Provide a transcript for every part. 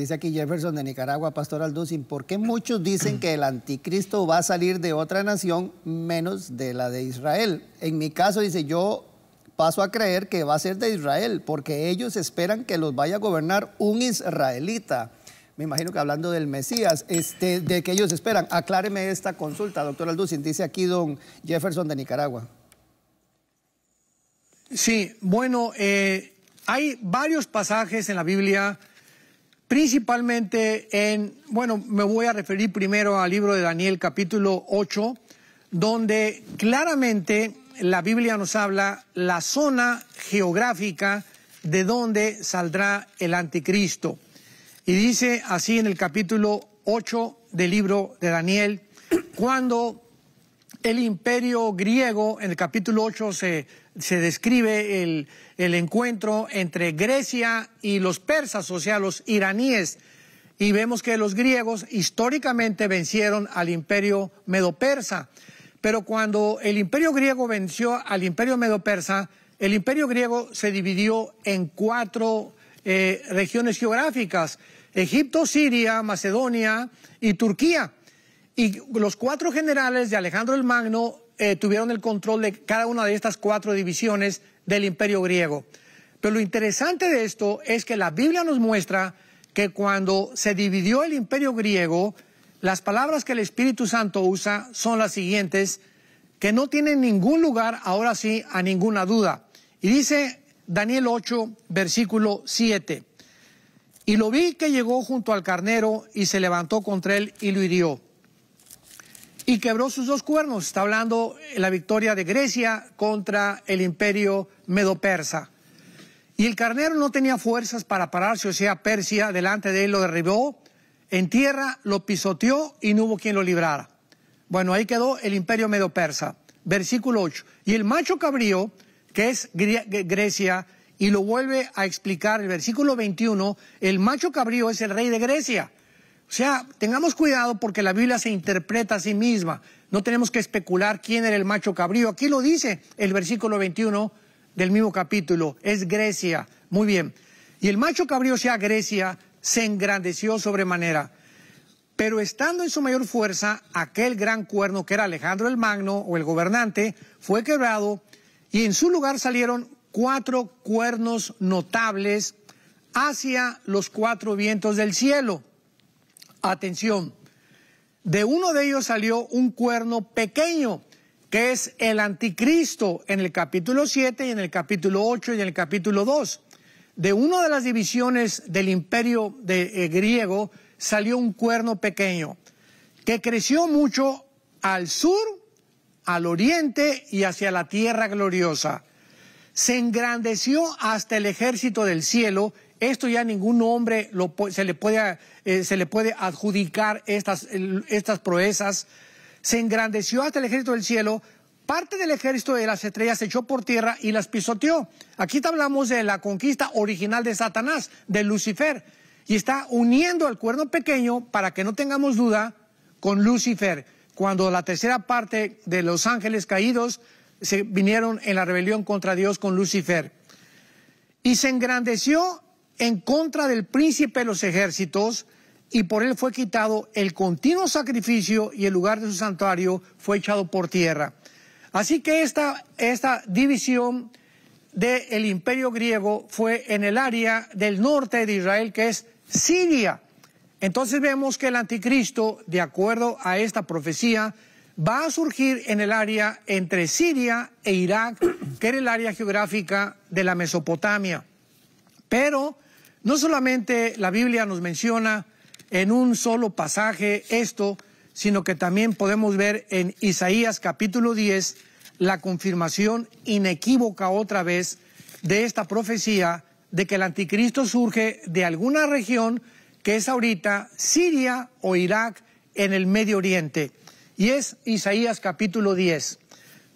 Dice aquí Jefferson de Nicaragua, Pastor Alducin ¿por qué muchos dicen que el anticristo va a salir de otra nación menos de la de Israel? En mi caso, dice, yo paso a creer que va a ser de Israel, porque ellos esperan que los vaya a gobernar un israelita. Me imagino que hablando del Mesías, este, de que ellos esperan. Acláreme esta consulta, doctor Alducin, dice aquí don Jefferson de Nicaragua. Sí, bueno, eh, hay varios pasajes en la Biblia principalmente en, bueno, me voy a referir primero al libro de Daniel capítulo 8, donde claramente la Biblia nos habla la zona geográfica de donde saldrá el anticristo. Y dice así en el capítulo 8 del libro de Daniel, cuando el imperio griego. En el capítulo 8 se, se describe el, el, encuentro entre Grecia y los persas, o sea, los iraníes. Y vemos que los griegos históricamente vencieron al imperio medo-persa. Pero cuando el imperio griego venció al imperio medo-persa, el imperio griego se dividió en cuatro eh, regiones geográficas, Egipto, Siria, Macedonia y Turquía. Y los cuatro generales de Alejandro el Magno eh, tuvieron el control de cada una de estas cuatro divisiones del imperio griego. Pero lo interesante de esto es que la Biblia nos muestra que cuando se dividió el imperio griego, las palabras que el Espíritu Santo usa son las siguientes, que no tienen ningún lugar, ahora sí, a ninguna duda. Y dice Daniel 8, versículo 7. Y lo vi que llegó junto al carnero y se levantó contra él y lo hirió y quebró sus dos cuernos. Está hablando la victoria de Grecia contra el imperio Medo-Persa. Y el carnero no tenía fuerzas para pararse, o sea, Persia delante de él lo derribó, en tierra lo pisoteó y no hubo quien lo librara. Bueno, ahí quedó el imperio Medo-Persa, Versículo 8. Y el macho cabrío, que es Grecia, y lo vuelve a explicar el versículo 21, el macho cabrío es el rey de Grecia o sea, tengamos cuidado porque la Biblia se interpreta a sí misma. No tenemos que especular quién era el macho cabrío. Aquí lo dice el versículo 21 del mismo capítulo. Es Grecia. Muy bien. Y el macho cabrío, sea, Grecia, se engrandeció sobremanera. Pero estando en su mayor fuerza, aquel gran cuerno que era Alejandro el Magno o el gobernante, fue quebrado y en su lugar salieron cuatro cuernos notables hacia los cuatro vientos del cielo Atención, de uno de ellos salió un cuerno pequeño, que es el anticristo en el capítulo 7 y en el capítulo 8 y en el capítulo 2. De una de las divisiones del imperio de, eh, griego salió un cuerno pequeño, que creció mucho al sur, al oriente y hacia la tierra gloriosa. Se engrandeció hasta el ejército del cielo esto ya ningún hombre eh, se, le puede, adjudicar estas, proezas. Se engrandeció hasta el ejército del cielo, parte del ejército de las estrellas se echó por tierra y las pisoteó. Aquí hablamos de la conquista original de Satanás, de Lucifer, y está uniendo al cuerno pequeño, para que no tengamos duda, con Lucifer. Cuando la tercera parte de los ángeles caídos se vinieron en la rebelión contra Dios con Lucifer. Y se engrandeció en contra del príncipe de los ejércitos, y por él fue quitado el continuo sacrificio y el lugar de su santuario fue echado por tierra. Así que esta, división del imperio griego fue en el área del norte de Israel, que es Siria. Entonces vemos que el anticristo, de acuerdo a esta profecía, va a surgir en el área entre Siria e Irak, que era el área geográfica de la Mesopotamia. Pero no solamente la Biblia nos menciona en un solo pasaje esto, sino que también podemos ver en Isaías capítulo 10 la confirmación inequívoca otra vez de esta profecía de que el anticristo surge de alguna región que es ahorita Siria o Irak en el Medio Oriente. Y es Isaías capítulo 10.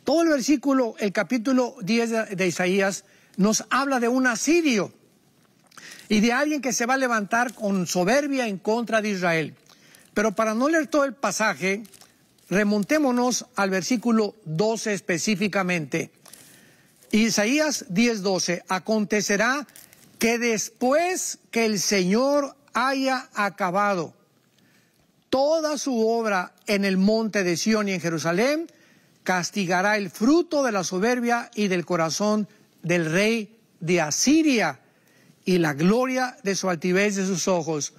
Todo el versículo, el capítulo 10 de, de Isaías, nos habla de un asirio y de alguien que se va a levantar con soberbia en contra de Israel. Pero para no leer todo el pasaje, remontémonos al versículo 12 específicamente. Isaías 10:12, acontecerá que después que el Señor haya acabado toda su obra en el monte de Sión y en Jerusalén, castigará el fruto de la soberbia y del corazón del rey de Asiria y la gloria de su altivez de sus ojos.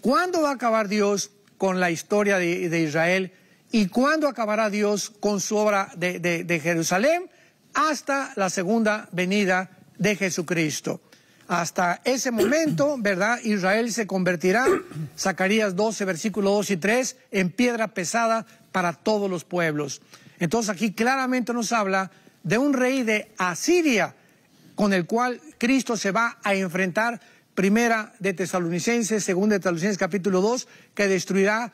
¿Cuándo va a acabar Dios con la historia de, Israel? ¿Y cuándo acabará Dios con su obra de, de Jerusalén? Hasta la segunda venida de Jesucristo. Hasta ese momento, ¿verdad? Israel se convertirá, Zacarías 12, versículos 2 y 3, en piedra pesada para todos los pueblos. Entonces aquí claramente nos habla de un rey de Asiria con el cual Cristo se va a enfrentar primera de Tesalonicenses, segunda de Tesalonicenses capítulo 2, que destruirá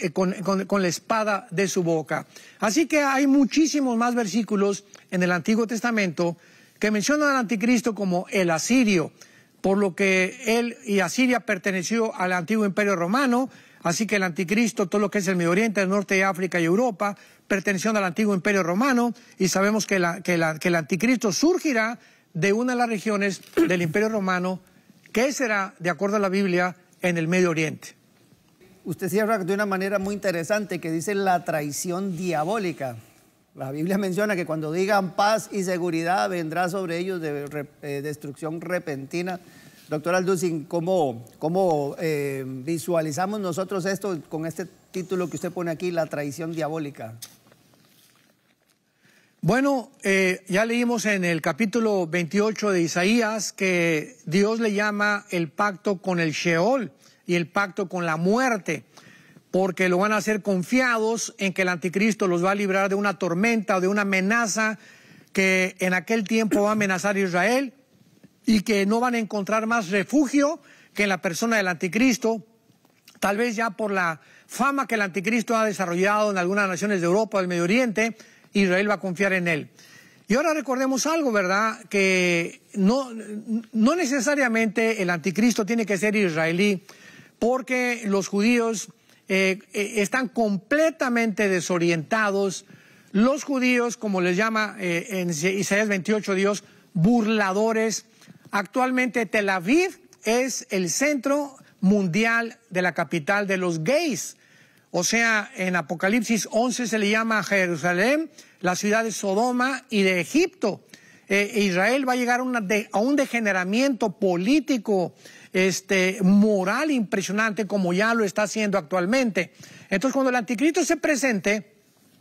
eh, con, la espada de su boca. Así que hay muchísimos más versículos en el Antiguo Testamento que mencionan al anticristo como el asirio, por lo que él y Asiria perteneció al antiguo imperio romano, así que el anticristo, todo lo que es el Medio Oriente, el Norte de África y Europa, perteneció al antiguo imperio romano, y sabemos que, que el anticristo surgirá de una de las regiones del Imperio Romano que será, de acuerdo a la Biblia, en el Medio Oriente. Usted cierra de una manera muy interesante que dice la traición diabólica. La Biblia menciona que cuando digan paz y seguridad vendrá sobre ellos de, eh, destrucción repentina. Doctor Alducin, ¿cómo, cómo eh, visualizamos nosotros esto con este título que usted pone aquí, la traición diabólica? Bueno, eh, ya leímos en el capítulo 28 de Isaías que Dios le llama el pacto con el Sheol y el pacto con la muerte, porque lo van a hacer confiados en que el anticristo los va a librar de una tormenta, o de una amenaza que en aquel tiempo va a amenazar a Israel y que no van a encontrar más refugio que en la persona del anticristo, tal vez ya por la fama que el anticristo ha desarrollado en algunas naciones de Europa, del Medio Oriente, Israel va a confiar en él. Y ahora recordemos algo, ¿verdad? Que no, necesariamente el anticristo tiene que ser israelí, porque los judíos eh, eh, están completamente desorientados. Los judíos, como les llama eh, en Isaías 28 Dios, burladores. Actualmente Tel Aviv es el centro mundial de la capital de los gays. O sea, en Apocalipsis 11 se le llama a Jerusalén la ciudad de Sodoma y de Egipto. Eh, Israel va a llegar a, un degeneramiento político, este, moral impresionante, como ya lo está haciendo actualmente. Entonces, cuando el anticristo se presente,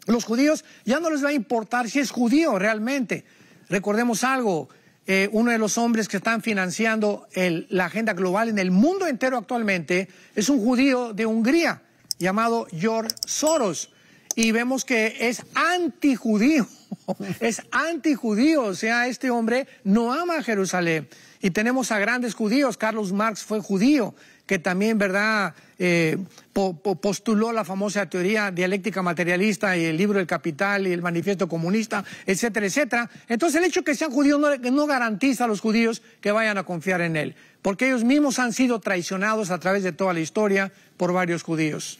los judíos ya no les va a importar si es judío realmente. Recordemos algo, eh, uno de los hombres que están financiando la agenda global en el mundo entero actualmente es un judío de Hungría llamado George Soros. Y vemos que es antijudío, es antijudío, o sea, este hombre no ama Jerusalén. Y tenemos a grandes judíos, Carlos Marx fue judío, que también, ¿verdad?, eh, postuló la famosa teoría dialéctica materialista y el libro El Capital y el Manifiesto Comunista, etcétera, etcétera. Entonces el hecho de que sean judíos no garantiza a los judíos que vayan a confiar en él, porque ellos mismos han sido traicionados a través de toda la historia por varios judíos.